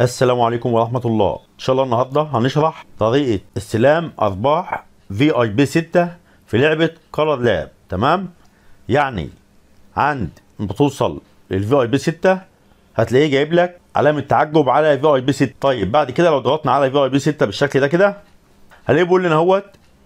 السلام عليكم ورحمة الله إن شاء الله النهاردة هنشرح طريقة استلام أرباح في اي بي 6 في لعبة كولر لاب تمام يعني عند ما بتوصل للفي اي بي 6 هتلاقيه جايب لك علامة تعجب على في اي بي 6 طيب بعد كده لو ضغطنا على في اي بي 6 بالشكل ده كده هنلاقيه بيقول لنا اهوت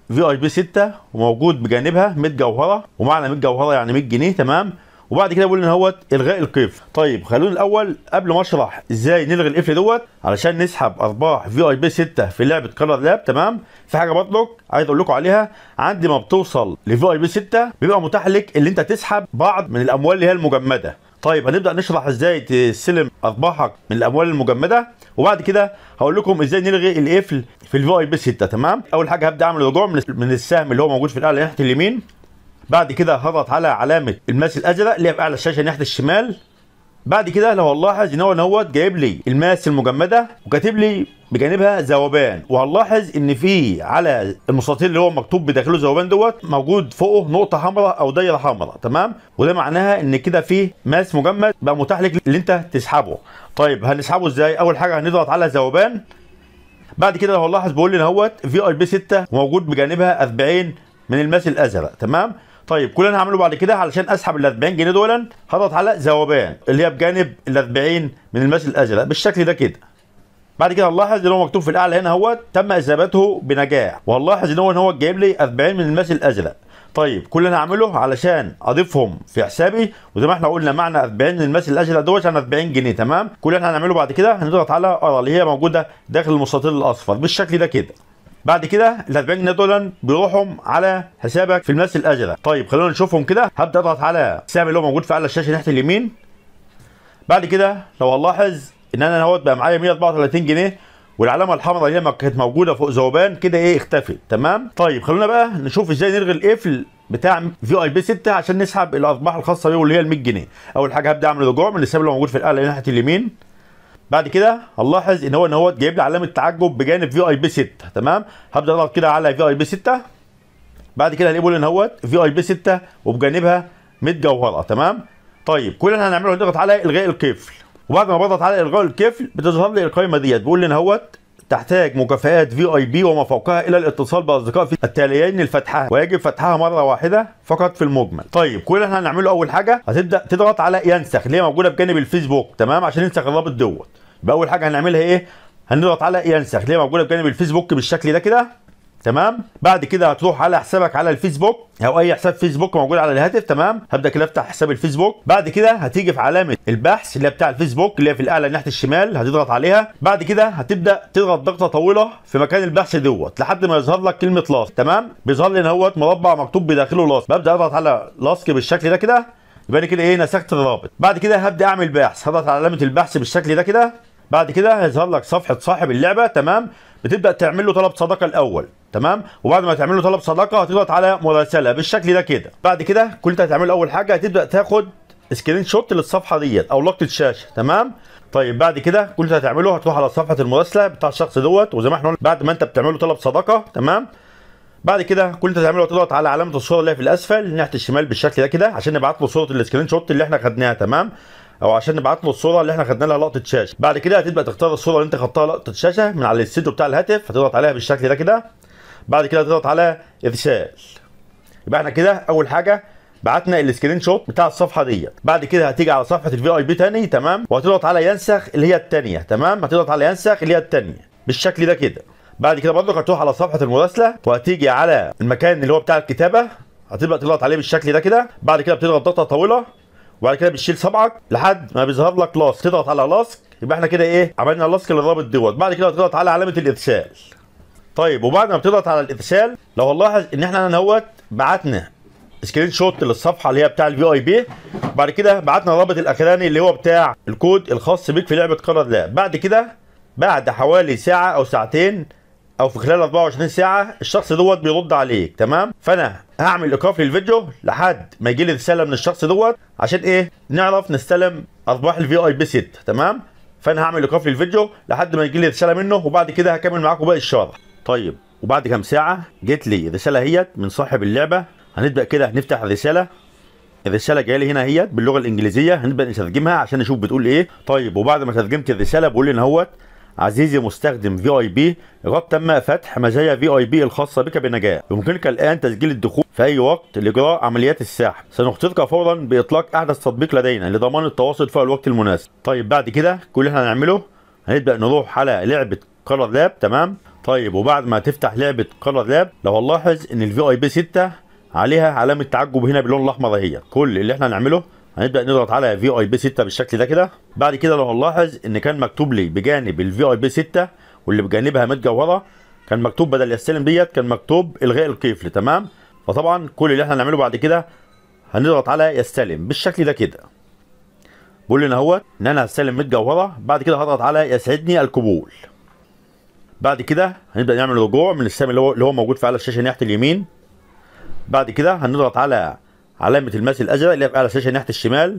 في اي بي 6 وموجود بجانبها 100 جوهرة ومعنى 100 جوهرة يعني 100 جنيه تمام وبعد كده بقول ان هوت الغاء القفل طيب خلونا الاول قبل ما اشرح ازاي نلغي القفل دوت علشان نسحب ارباح في اي بي 6 في لعبه كلر لاب تمام في حاجه بطلق عايز اقول لكم عليها عند ما بتوصل لفي اي بي 6 بيبقى متاح لك ان انت تسحب بعض من الاموال اللي هي المجمده طيب هنبدا نشرح ازاي تستلم ارباحك من الاموال المجمده وبعد كده هقول لكم ازاي نلغي القفل في الفي اي بي 6 تمام اول حاجه هبدا اعمل رجوع من السهم اللي هو موجود في الاعلى ناحيه اليمين بعد كده هضغط على علامه الماس الازرق اللي هي في اعلى الشاشه ناحيه الشمال بعد كده لو هنلاحظ ان هو نوت جايب لي الماس المجمده وكاتب لي بجانبها ذوبان وهنلاحظ ان في على المستطيل اللي هو مكتوب بداخله ذوبان دوت موجود فوقه نقطه حمراء او دايره حمراء تمام وده معناها ان كده في ماس مجمد بقى متاح لك اللي انت تسحبه طيب هنسحبه ازاي اول حاجه هنضغط على ذوبان بعد كده لو هنلاحظ بيقول لي اهوت في اي بي 6 وموجود بجانبها 40 من الماس الازرق تمام طيب كل اللي انا هعمله بعد كده علشان اسحب ال 40 جنيه دول هضغط على ذوبان اللي هي بجانب ال 40 من الماس الازرق بالشكل ده كده بعد كده هنلاحظ ان هو مكتوب في الاعلى هنا هو تم اثباته بنجاح وهنلاحظ ان هو ان هو جايب لي 40 من الماس الازرق طيب كل اللي انا هعمله علشان اضيفهم في حسابي وزي ما احنا قلنا معنى 40 الماس الازرق دوت عشان 40 جنيه تمام كل اللي احنا هنعمله بعد كده هنضغط على ارى اللي هي موجوده داخل المستطيل الاصفر بالشكل ده كده بعد كده ال 40 جنيه دول بيروحوا على حسابك في الماس الاجله طيب خلونا نشوفهم كده هبدا اضغط على السهم اللي هو موجود في اعلى الشاشه ناحيه اليمين بعد كده لو هنلاحظ ان انا اهوت بقى معايا 134 جنيه والعلامه الحمراء اللي هي كانت موجوده فوق ذوبان كده ايه اختفت تمام طيب خلونا بقى نشوف ازاي نلغي القفل بتاع في اي بي 6 عشان نسحب الارباح الخاصه بيه واللي هي ال 100 جنيه اول حاجه هبدا اعمل رجوع من الحساب اللي موجود في الاعلى ناحيه اليمين بعد كده هنلاحظ ان هو ان هو جايب لي علامه تعجب بجانب في اي بي 6 تمام هبدا اضغط كده على في اي بي 6 بعد كده هنقول ان هو في اي بي 6 وبجانبها متجوهره تمام طيب كل اللي هنعمله هنضغط على الغاء القفل وبعد ما بضغط على الغاء الكفل بتظهر لي القائمه ديت بيقول لي ان هوت تحتاج مكافآت في اي بي وما فوقها الى الاتصال باصدقاء في التاليين لفتحها ويجب فتحها مره واحده فقط في المجمل طيب كل اللي احنا هنعمله اول حاجه هتبدا تضغط على ينسخ اللي هي موجوده بجانب الفيسبوك تمام عشان ينسخ الرابط دوت باول حاجه هنعملها ايه هنضغط على ينسخ اللي هي موجوده بجانب الفيسبوك بالشكل ده كده تمام بعد كده هتروح على حسابك على الفيسبوك او اي حساب فيسبوك موجود على الهاتف تمام هبدا كده افتح حساب الفيسبوك بعد كده هتيجي في علامه البحث اللي هي بتاع الفيسبوك اللي هي في الاعلى ناحيه الشمال هتضغط عليها بعد كده هتبدا تضغط ضغطه طويله في مكان البحث دوت لحد ما يظهر لك كلمه لاست تمام بيظهر لي ان هو مربع مكتوب بداخله لاست ببدا اضغط على لاست بالشكل ده كده يبقى كده ايه نسخت الرابط بعد كده هبدا اعمل بحث هضغط على علامه البحث بالشكل ده كده بعد كده هيظهر لك صفحه صاحب اللعبه تمام بتبدا تعمل له طلب صداقه الاول تمام وبعد ما تعمل له طلب صداقه هتضغط على مراسله بالشكل ده كده بعد كده كل انت هتعمله اول حاجه هتبدا تاخد سكرين شوت للصفحه ديت او لقطه شاشه تمام طيب بعد كده كل اللي هتعمله هتروح على صفحه المراسله بتاع الشخص دوت وزي ما احنا بعد ما انت بتعمل له طلب صداقه تمام بعد كده كل اللي هتعمله هتضغط على علامه الصوره اللي هي في الاسفل ناحيه الشمال بالشكل ده كده عشان نبعت له صوره السكرين شوت اللي احنا خدناها تمام او عشان نبعت له الصوره اللي احنا خدنا لها لقطه شاشه بعد كده هتبدا تختار الصوره اللي انت خدتها لقطه شاشه من على الاستوديو بتاع الهاتف هتضغط عليها بالشكل ده كده بعد كده تضغط على ارسال يبقى احنا كده اول حاجه بعتنا السكرين شوت بتاع الصفحه ديت بعد كده هتيجي على صفحه الفي اي بي تاني تمام وهتضغط على ينسخ اللي هي الثانيه تمام هتضغط على ينسخ اللي هي الثانيه بالشكل ده كده بعد كده برضك هتروح على صفحه المراسله وهتيجي على المكان اللي هو بتاع الكتابه هتبدا تضغط عليه بالشكل ده كده بعد كده بتضغط ضغطه طويله وبعد كده بتشيل صبعك لحد ما بيظهر لك لاسك تضغط على لاسك يبقى احنا كده ايه عملنا لاسك للرابط دوت بعد كده هتضغط على علامه الارسال طيب وبعد ما بتضغط على الارسال لو هنلاحظ ان احنا هنا بعتنا سكرين شوت للصفحه اللي هي بتاع الفي اي بي بعد كده بعتنا الرابط الاخراني اللي هو بتاع الكود الخاص بيك في لعبه قرر لا بعد كده بعد حوالي ساعه او ساعتين او في خلال 24 ساعه الشخص دوت بيرد عليك تمام فانا هعمل ايقاف للفيديو لحد ما يجي لي رساله من الشخص دوت عشان ايه نعرف نستلم ارباح الفي اي بي 6 تمام فانا هعمل ايقاف للفيديو لحد ما يجي لي رساله منه وبعد كده هكمل معاكم باقي الشرح طيب وبعد كام ساعه جت لي رساله اهيت من صاحب اللعبه هنبدا كده نفتح الرساله الرساله جايه لي هنا اهيت باللغه الانجليزيه هنبدا نترجمها عشان نشوف بتقول ايه طيب وبعد ما ترجمت الرساله بيقول لي ان هوت عزيزي مستخدم في اي بي قد تم فتح مزايا في اي بي الخاصه بك بنجاح يمكنك الان تسجيل الدخول في اي وقت لاجراء عمليات السحب سنخطرك فورا باطلاق احدث تطبيق لدينا لضمان التواصل في الوقت المناسب طيب بعد كده كل اللي احنا هنعمله هنبدا نروح على لعبه كولر لاب تمام طيب وبعد ما تفتح لعبه كولر لاب لو هنلاحظ ان الفي اي بي 6 عليها علامه تعجب هنا باللون الاحمر اهي كل اللي احنا هنعمله هنبدا نضغط على في اي بي 6 بالشكل ده كده بعد كده لو هنلاحظ ان كان مكتوب لي بجانب الفي اي بي 6 واللي بجانبها متجوهره كان مكتوب بدل السلم ديت كان مكتوب الغاء القفل تمام فطبعا كل اللي احنا هنعمله بعد كده هنضغط على يستلم بالشكل ده كده بيقول لنا اهوت ان انا هستلم متجوهره بعد كده هضغط على يسعدني القبول بعد كده هنبدا نعمل رجوع من السهم اللي هو اللي هو موجود في اعلى الشاشه ناحيه اليمين بعد كده هنضغط على علامه الماس الازرق اللي هي في اعلى الشاشه ناحيه الشمال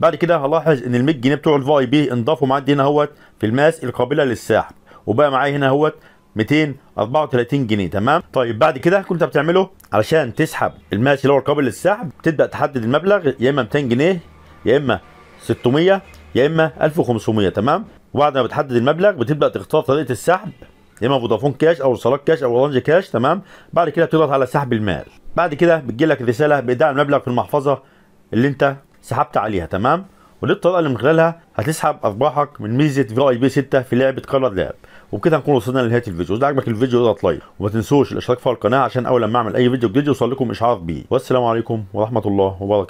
بعد كده هلاحظ ان ال100 جنيه بتوع الفاي بي انضافوا معدي هنا اهوت في الماس القابله للسحب وبقى معايا هنا اهوت 234 جنيه تمام طيب بعد كده كل انت بتعمله علشان تسحب الماس اللي هو القابل للسحب تبدا تحدد المبلغ يا اما 200 جنيه يا اما 600 يا اما 1500 تمام وبعد ما بتحدد المبلغ بتبدا تختار طريقه السحب يا اما فودافون كاش او صالات كاش او اورنج كاش تمام بعد كده بتضغط على سحب المال بعد كده بتجي لك رساله بايداع المبلغ في المحفظه اللي انت سحبت عليها تمام ودي الطريقه اللي من خلالها هتسحب ارباحك من ميزه في اي بي 6 في لعبه قرار لعب وبكده هنكون وصلنا لنهايه الفيديو اذا عجبك الفيديو اضغط لايك وما تنسوش الاشتراك في القناه عشان اول لما اعمل اي فيديو جديد يوصل لكم اشعار بيه والسلام عليكم ورحمه الله وبركاته